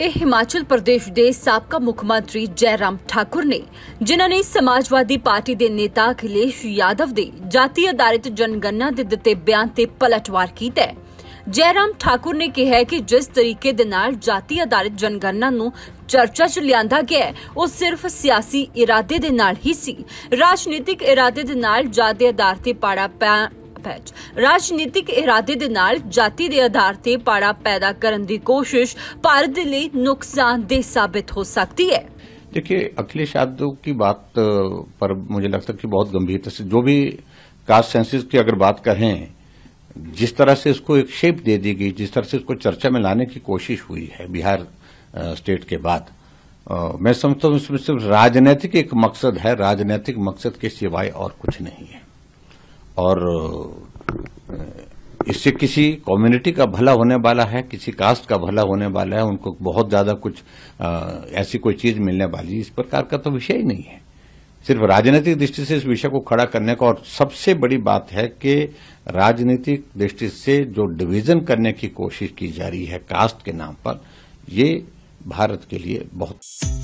ਇਹ ਹਿਮਾਚਲ ਪ੍ਰਦੇਸ਼ ਦੇ ਸਾਬਕਾ ਮੁੱਖ ਮੰਤਰੀ ਜੈਰਾਮ ਠਾਕੁਰ ਨੇ ਜਿਨ੍ਹਾਂ ਨੇ ਸਮਾਜਵਾਦੀ ਪਾਰਟੀ ਦੇ ਨੇਤਾ ਅਖਿਲੇਸ਼ ਯਾਦਵ ਦੇ ਜਾਤੀ ਆਧਾਰਿਤ ਜਨਗਣਨਾ ਦੇ ਦਿੱਤੇ ਬਿਆਨ ਤੇ ਪਲਟਵਾਰ ਕੀਤਾ ਹੈ ਜੈਰਾਮ ਠਾਕੁਰ ਨੇ ਕਿਹਾ ਕਿ ਜਿਸ ਤਰੀਕੇ ਦੇ ਨਾਲ ਜਾਤੀ ਆਧਾਰਿਤ ਜਨਗਣਨਾ ਨੂੰ ਚਰਚਾ 'ਚ ਲਿਆਂਦਾ ਗਿਆ ਉਹ ਸਿਰਫ ਸਿਆਸੀ ਇਰਾਦੇ ਦੇ ਨਾਲ ਹੀ ਸੀ ਰਾਜਨੀਤਿਕ ਇਰਾਦੇ ਦੇ ਨਾਲ ਜਾਤੀ ਆਧਾਰ ਤੇ ਪਾੜਾ ਵਿੱਚ राजनीतिक इरादे जाति के आधार से पाड़ा पैदा करने की कोशिश भारत नुकसानदेह साबित हो सकती है ਸਾਬਿਤ देखिए अखिलेश यादव की बात पर मुझे लगता है कि बहुत गंभीरता से जो भी कास्ट सेंसिस की अगर बात करें जिस तरह से इसको एक शेप दे दी गई जिस तरह से इसको चर्चा में लाने की कोशिश हुई है बिहार स्टेट के बाद आ, मैं समझता हूं इसमें सिर्फ राजनीतिक एक मकसद है राजनीतिक मकसद के सिवाय और कुछ नहीं है और इससे किसी कम्युनिटी का भला होने वाला है किसी कास्ट का भला होने वाला है उनको बहुत ज्यादा कुछ आ, ऐसी कोई चीज मिलने वाली इस प्रकार का तो विषय ही नहीं है सिर्फ राजनीतिक दृष्टि से इस विषय को खड़ा करने का और सबसे बड़ी बात है कि राजनीतिक दृष्टि से जो डिवीजन करने की कोशिश की जा रही है कास्ट के नाम पर ये भारत के लिए बहुत